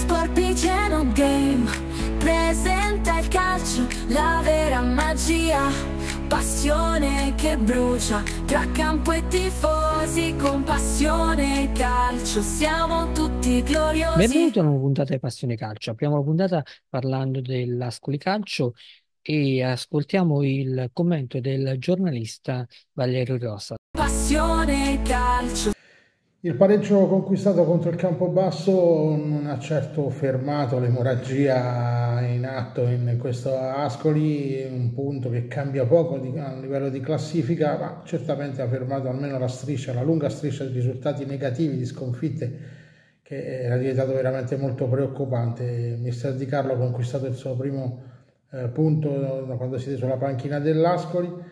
Sporpiceno Game presenta il calcio, la vera magia, passione che brucia, tra campo e tifosi con passione calcio, siamo tutti gloriosi. Benvenuti a una puntata di Passione Calcio, apriamo la puntata parlando dell'Ascoli Calcio e ascoltiamo il commento del giornalista Valerio Rosa. Passione calcio. Il pareggio conquistato contro il Campobasso non ha certo fermato l'emorragia in atto in questo Ascoli, un punto che cambia poco di, a livello di classifica, ma certamente ha fermato almeno la striscia, la lunga striscia di risultati negativi, di sconfitte, che era diventato veramente molto preoccupante. Mister Di Carlo ha conquistato il suo primo eh, punto quando siete sulla panchina dell'Ascoli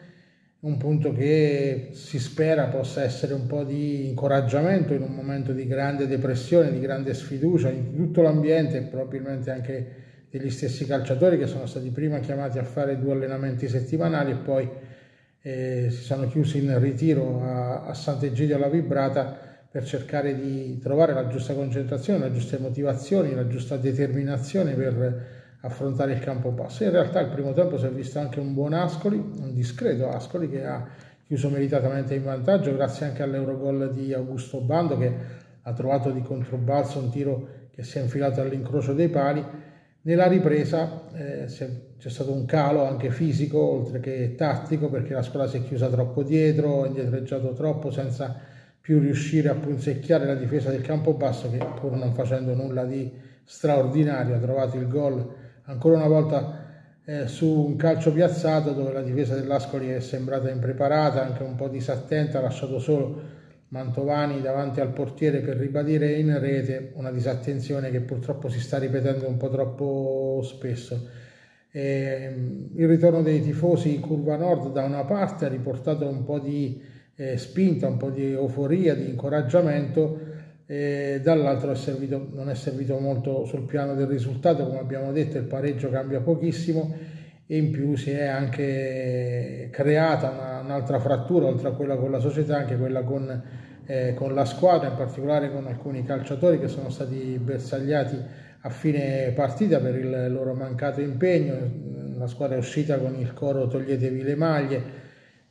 un punto che si spera possa essere un po' di incoraggiamento in un momento di grande depressione, di grande sfiducia di tutto l'ambiente e probabilmente anche degli stessi calciatori che sono stati prima chiamati a fare due allenamenti settimanali e poi eh, si sono chiusi in ritiro a, a Sant'Egidio alla Vibrata per cercare di trovare la giusta concentrazione, le giuste motivazioni, la giusta determinazione per affrontare il campo basso. In realtà il primo tempo si è visto anche un buon Ascoli, un discreto Ascoli che ha chiuso meritatamente in vantaggio grazie anche all'Eurogol di Augusto Bando che ha trovato di controbalzo un tiro che si è infilato all'incrocio dei pali. Nella ripresa eh, c'è stato un calo anche fisico oltre che tattico perché la squadra si è chiusa troppo dietro, indietreggiato troppo senza più riuscire a punzecchiare la difesa del campo basso che pur non facendo nulla di straordinario ha trovato il gol ancora una volta eh, su un calcio piazzato dove la difesa dell'Ascoli è sembrata impreparata, anche un po' disattenta, ha lasciato solo Mantovani davanti al portiere per ribadire in rete una disattenzione che purtroppo si sta ripetendo un po' troppo spesso. E mm, il ritorno dei tifosi in curva nord da una parte ha riportato un po' di eh, spinta, un po' di euforia, di incoraggiamento, e dall'altro è servito, non è servito molto sul piano del risultato, come abbiamo detto il pareggio cambia pochissimo e in più si è anche creata una, un'altra frattura, oltre a quella con la società, anche quella con, eh, con la squadra, in particolare con alcuni calciatori che sono stati bersagliati a fine partita per il loro mancato impegno, la squadra è uscita con il coro toglietevi le maglie,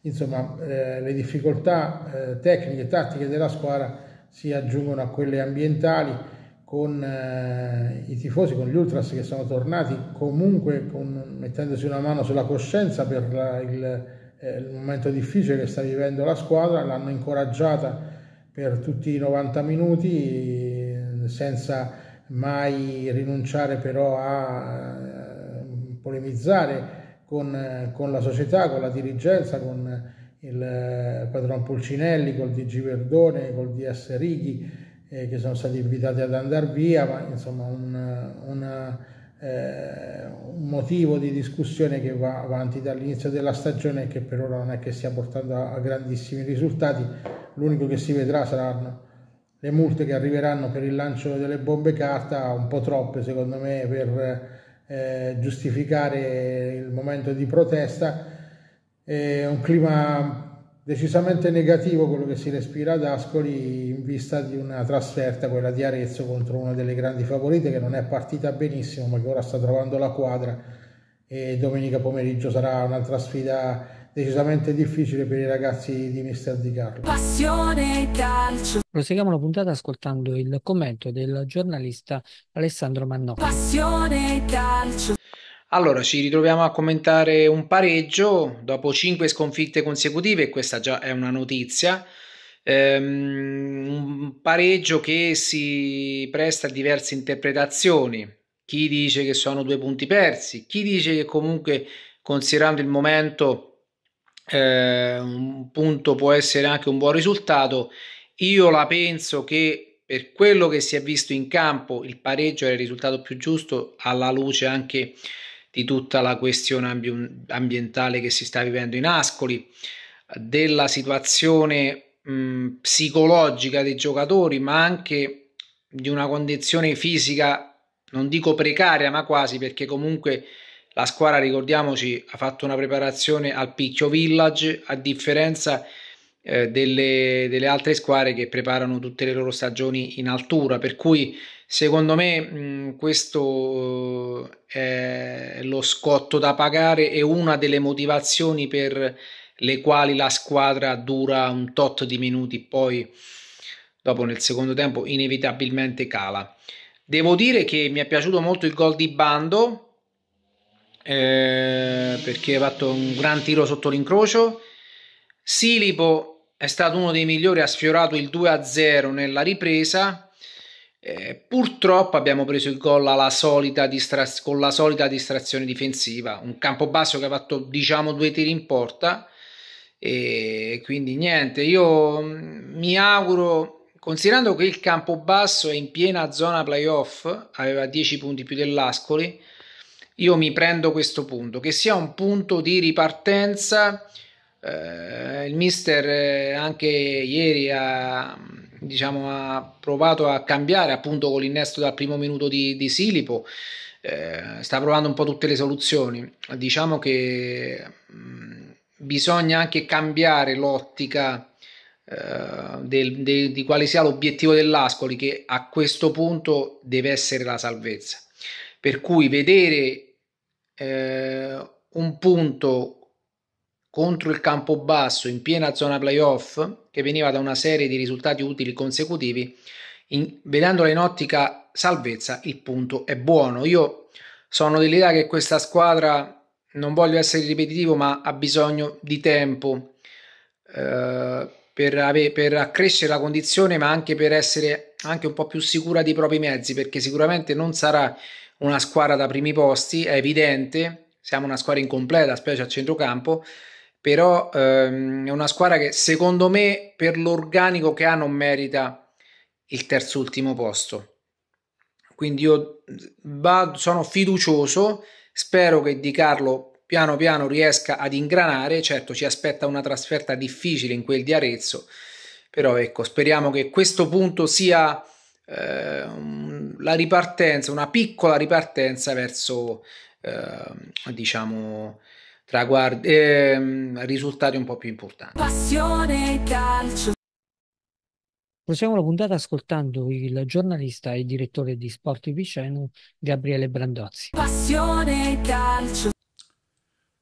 insomma eh, le difficoltà eh, tecniche e tattiche della squadra si aggiungono a quelle ambientali con eh, i tifosi, con gli ultras che sono tornati comunque con, mettendosi una mano sulla coscienza per la, il, eh, il momento difficile che sta vivendo la squadra, l'hanno incoraggiata per tutti i 90 minuti eh, senza mai rinunciare però a eh, polemizzare con, eh, con la società, con la dirigenza, con il eh, padron Pulcinelli, col DG Verdone, col DS Righi, eh, che sono stati invitati ad andare via, ma insomma un, una, eh, un motivo di discussione che va avanti dall'inizio della stagione e che per ora non è che stia portando a, a grandissimi risultati. L'unico che si vedrà saranno le multe che arriveranno per il lancio delle bombe carta, un po' troppe secondo me per eh, giustificare il momento di protesta è un clima decisamente negativo quello che si respira ad Ascoli in vista di una trasferta, quella di Arezzo, contro una delle grandi favorite che non è partita benissimo ma che ora sta trovando la quadra e domenica pomeriggio sarà un'altra sfida decisamente difficile per i ragazzi di Mister Di Carlo. Passione calcio. Proseguiamo la puntata ascoltando il commento del giornalista Alessandro Mannò. Passione calcio. Allora, ci ritroviamo a commentare un pareggio dopo 5 sconfitte consecutive, e questa già è una notizia. Ehm, un pareggio che si presta a diverse interpretazioni. Chi dice che sono due punti persi, chi dice che comunque considerando il momento eh, un punto può essere anche un buon risultato. Io la penso che per quello che si è visto in campo il pareggio era il risultato più giusto alla luce anche di tutta la questione ambi- ambientale che si sta vivendo in Ascoli, della situazione mh, psicologica dei giocatori, ma anche di una condizione fisica, non dico precaria, ma quasi, perché comunque la squadra, ricordiamoci, ha fatto una preparazione al Picchio Village, a differenza di eh, delle, delle, altre squadre che preparano tutte le loro stagioni in altura, per cui secondo me mh, questo eh, è lo scotto da pagare e una delle motivazioni per le quali la squadra dura un tot di minuti, poi dopo nel secondo tempo inevitabilmente cala. Devo dire che mi è piaciuto molto il gol di Bando, eh, perché ha fatto un gran tiro sotto l'incrocio. Silipo è stato uno dei migliori, ha sfiorato il 2-0 nella ripresa. Eh, purtroppo abbiamo preso il gol distra- con la solita distrazione difensiva, un campo basso che ha fatto diciamo due tiri in porta e quindi niente, io mm, mi auguro, considerando che il campo basso è in piena zona playoff, aveva 10 punti più dell'Ascoli, io mi prendo questo punto, che sia un punto di ripartenza eh, il mister eh, anche ieri ha, diciamo, ha, provato a cambiare appunto con l'innesto dal primo minuto di, di Silipo. Eh, sta provando un po' tutte le soluzioni. Diciamo che mh, mm, bisogna anche cambiare l'ottica eh, del, de, di quale sia l'obiettivo dell'Ascoli, che a questo punto deve essere la salvezza. Per cui vedere eh, un punto contro il campo basso in piena zona playoff, che veniva da una serie di risultati utili consecutivi, in, vedendola in ottica salvezza, il punto è buono. Io sono dell'idea che questa squadra, non voglio essere ripetitivo, ma ha bisogno di tempo eh, per, ave, per accrescere la condizione, ma anche per essere anche un po' più sicura dei propri mezzi, perché sicuramente non sarà una squadra da primi posti, è evidente, siamo una squadra incompleta, specie a centrocampo, però ehm, è una squadra che secondo me per l'organico che ha non merita il terzultimo posto. Quindi io vado, sono fiducioso, spero che Di Carlo piano piano riesca ad ingranare, certo ci aspetta una trasferta difficile in quel di Arezzo, però ecco, speriamo che questo punto sia ehm, la ripartenza, una piccola ripartenza verso eh, diciamo traguardi, ehm, risultati un po' più importanti. Passione calcio. Proseguiamo la puntata ascoltando il giornalista e direttore di Sport Viceno Gabriele Brandozzi. Passione calcio.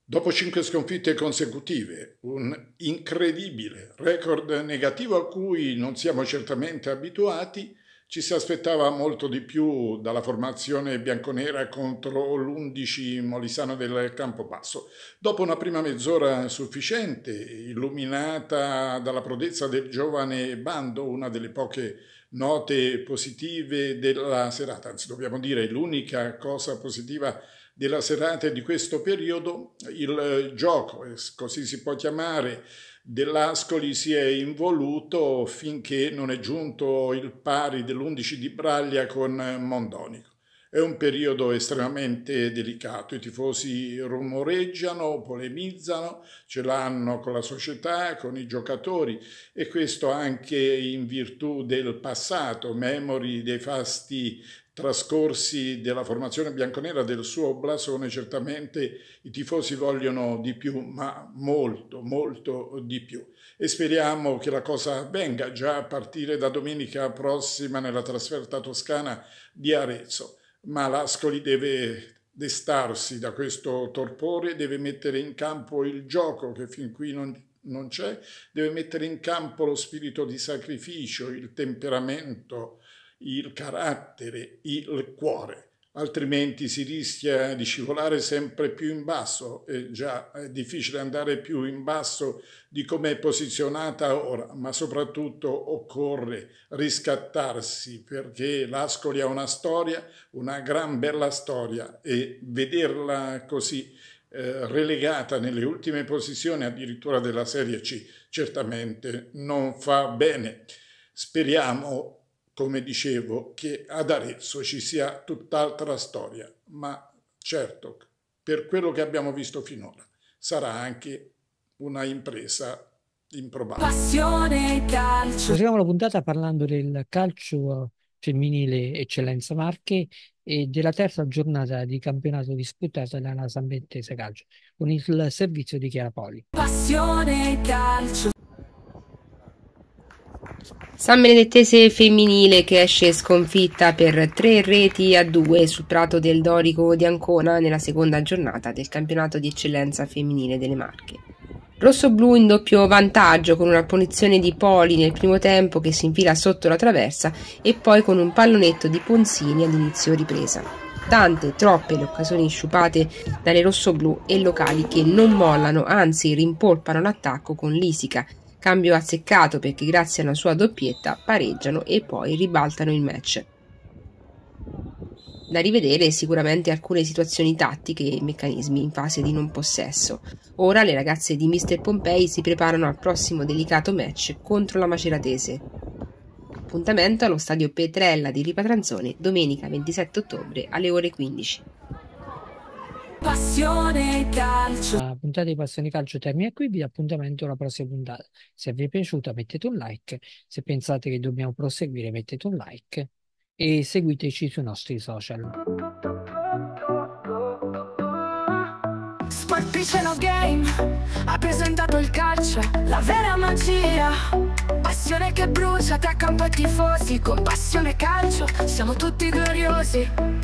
Dopo cinque sconfitte consecutive, un incredibile record negativo a cui non siamo certamente abituati, ci si aspettava molto di più dalla formazione bianconera contro l'11 Molisano del Campobasso. Dopo una prima mezz'ora sufficiente, illuminata dalla prodezza del giovane Bando, una delle poche note positive della serata, anzi dobbiamo dire l'unica cosa positiva della serata e di questo periodo, il gioco, eh, così si può chiamare, Dell'Ascoli si è involuto finché non è giunto il pari dell'11 di Braglia con Mondonico. È un periodo estremamente delicato, i tifosi rumoreggiano, polemizzano, ce l'hanno con la società, con i giocatori e questo anche in virtù del passato, memori dei fasti trascorsi della formazione bianconera del suo blasone, certamente i tifosi vogliono di più, ma molto, molto di più. E speriamo che la cosa avvenga già a partire da domenica prossima nella trasferta toscana di Arezzo. Ma l'Ascoli deve destarsi da questo torpore, deve mettere in campo il gioco che fin qui non non c'è, deve mettere in campo lo spirito di sacrificio, il temperamento, il carattere, il cuore, altrimenti si rischia di scivolare sempre più in basso è già è difficile andare più in basso di come è posizionata ora, ma soprattutto occorre riscattarsi perché l'Ascoli ha una storia, una gran bella storia e vederla così eh, relegata nelle ultime posizioni addirittura della Serie C certamente non fa bene. Speriamo come dicevo, che ad Arezzo ci sia tutt'altra storia, ma certo, per quello che abbiamo visto finora, sarà anche una impresa improbabile. Passione calcio. Proseguiamo la puntata parlando del calcio femminile Eccellenza Marche e della terza giornata di campionato disputata dalla San Sambettese Calcio con il servizio di Chiara Poli. Passione calcio. San Benedettese femminile che esce sconfitta per tre reti a due sul prato del Dorico di Ancona nella seconda giornata del campionato di eccellenza femminile delle Marche. Rosso-blu in doppio vantaggio con una punizione di Poli nel primo tempo che si infila sotto la traversa e poi con un pallonetto di Ponzini all'inizio ripresa. Tante, troppe le occasioni sciupate dalle rosso-blu e locali che non mollano, anzi rimpolpano l'attacco con Lisica Cambio azzeccato perché grazie alla sua doppietta pareggiano e poi ribaltano il match. Da rivedere sicuramente alcune situazioni tattiche e meccanismi in fase di non possesso. Ora le ragazze di Mr. Pompei si preparano al prossimo delicato match contro la Maceratese. Appuntamento allo stadio Petrella di Ripatranzone domenica 27 ottobre alle ore 15. Passione calcio. Ah, puntata di Passione Calcio termina qui, vi appuntamento alla prossima puntata. Se vi è piaciuta mettete un like, se pensate che dobbiamo proseguire mettete un like e seguiteci sui nostri social. Sport Game ha presentato il calcio, la vera magia. Passione che brucia tra campo e tifosi, con passione calcio siamo tutti gloriosi.